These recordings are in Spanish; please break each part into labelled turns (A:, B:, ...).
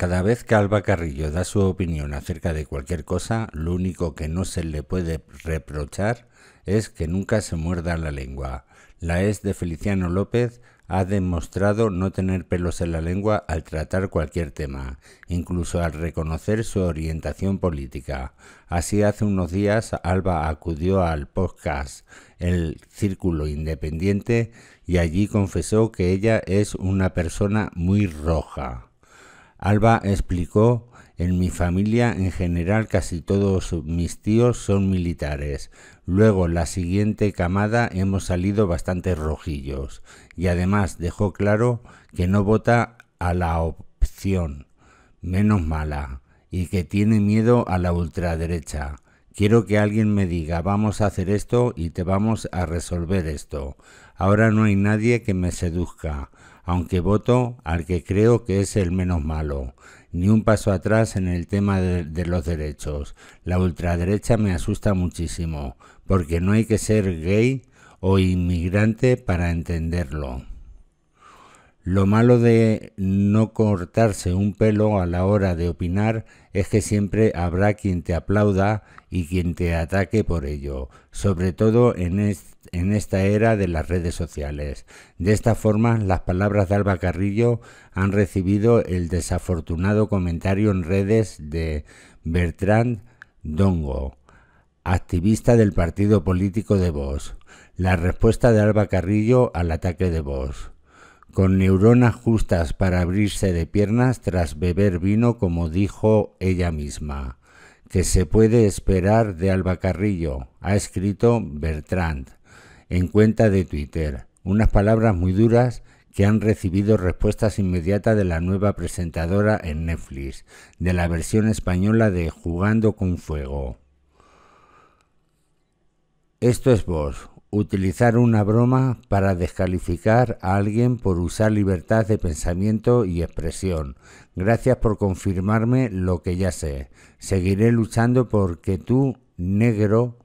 A: Cada vez que Alba Carrillo da su opinión acerca de cualquier cosa, lo único que no se le puede reprochar es que nunca se muerda la lengua. La ex de Feliciano López ha demostrado no tener pelos en la lengua al tratar cualquier tema, incluso al reconocer su orientación política. Así hace unos días Alba acudió al podcast El Círculo Independiente y allí confesó que ella es una persona muy roja. Alba explicó, en mi familia en general casi todos mis tíos son militares. Luego la siguiente camada hemos salido bastante rojillos. Y además dejó claro que no vota a la opción menos mala y que tiene miedo a la ultraderecha. Quiero que alguien me diga, vamos a hacer esto y te vamos a resolver esto. Ahora no hay nadie que me seduzca aunque voto al que creo que es el menos malo. Ni un paso atrás en el tema de, los derechos. La ultraderecha me asusta muchísimo, porque no hay que ser gay o inmigrante para entenderlo. Lo malo de no cortarse un pelo a la hora de opinar es que siempre habrá quien te aplauda y quien te ataque por ello, sobre todo en, esta era de las redes sociales. De esta forma, las palabras de Alba Carrillo han recibido el desafortunado comentario en redes de Bertrand Dongo, activista del partido político de Vox. La respuesta de Alba Carrillo al ataque de Vox con neuronas justas para abrirse de piernas tras beber vino como dijo ella misma, que se puede esperar de Albacarrillo, ha escrito Bertrand en cuenta de Twitter, unas palabras muy duras que han recibido respuestas inmediatas de la nueva presentadora en Netflix, de la versión española de Jugando con Fuego. Esto es vos, Utilizar una broma para descalificar a alguien por usar libertad de pensamiento y expresión. Gracias por confirmarme lo que ya sé. Seguiré luchando porque tú, negro,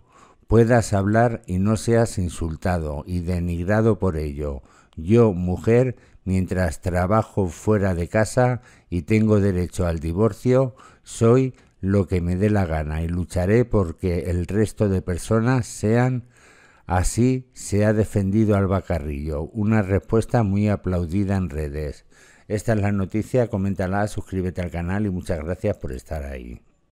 A: puedas hablar y no seas insultado y denigrado por ello. Yo, mujer, mientras trabajo fuera de casa y tengo derecho al divorcio, soy lo que me dé la gana y lucharé porque el resto de personas sean Así se ha defendido Alba Carrillo, una respuesta muy aplaudida en redes. Esta es la noticia, coméntala, suscríbete al canal y muchas gracias por estar ahí.